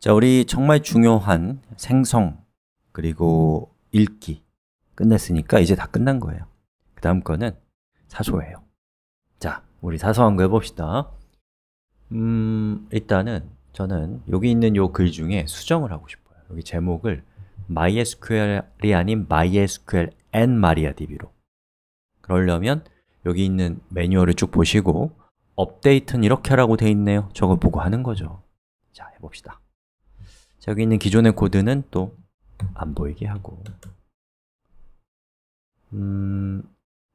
자, 우리 정말 중요한 생성 그리고 읽기 끝냈으니까 이제 다 끝난 거예요. 그 다음 거는 사소해요. 자, 우리 사소한 거 해봅시다. 음, 일단은 저는 여기 있는 요 글 중에 수정을 하고 싶어요. 여기 제목을 MySQL이 아닌 MySQL and MariaDB로. 그러려면 여기 있는 매뉴얼을 쭉 보시고 업데이트는 이렇게 하라고 돼 있네요. 저거 보고 하는 거죠. 자, 해봅시다. 여기 있는 기존의 코드는 또 안 보이게 하고 음,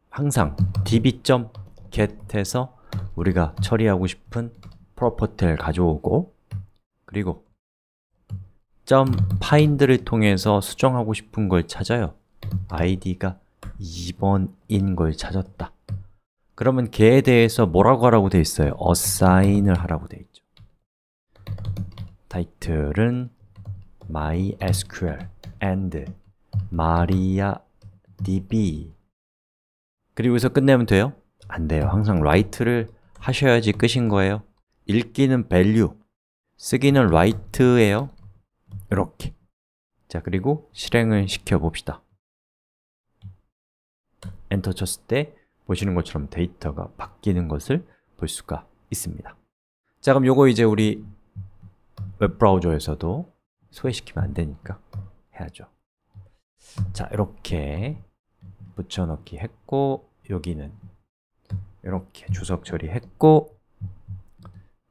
항상 db.get에서 우리가 처리하고 싶은 프로퍼티를 가져오고 그리고 .find를 통해서 수정하고 싶은 걸 찾아요 id가 2번인 걸 찾았다 그러면 개에 대해서 뭐라고 하라고 돼 있어요? assign을 하라고 돼 있죠 t i t l e 은 MySQL and MariaDB 그리고서 끝내면 돼요? 안 돼요. 항상 write를 하셔야지 끝인 거예요. 읽기는 value, 쓰기는 write예요. 이렇게. 자, 그리고 실행을 시켜 봅시다. 엔터 쳤을 때 보시는 것처럼 데이터가 바뀌는 것을 볼 수가 있습니다. 자, 그럼 이거 이제 우리 웹브라우저에서도 소외시키면 안 되니까 해야죠. 자, 이렇게 붙여넣기 했고 여기는 이렇게 주석 처리했고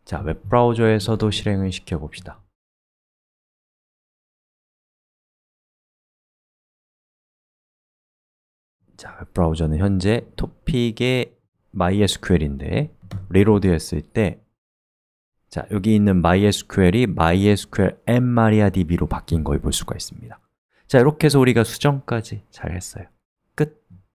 자, 웹브라우저에서도 실행을 시켜봅시다. 자, 웹브라우저는 현재 토픽의 MySQL인데 리로드 했을 때 자, 여기 있는 MySQL이 MySQL m MariaDB로 바뀐 걸 볼 수가 있습니다 자, 이렇게 해서 우리가 수정까지 잘 했어요 끝!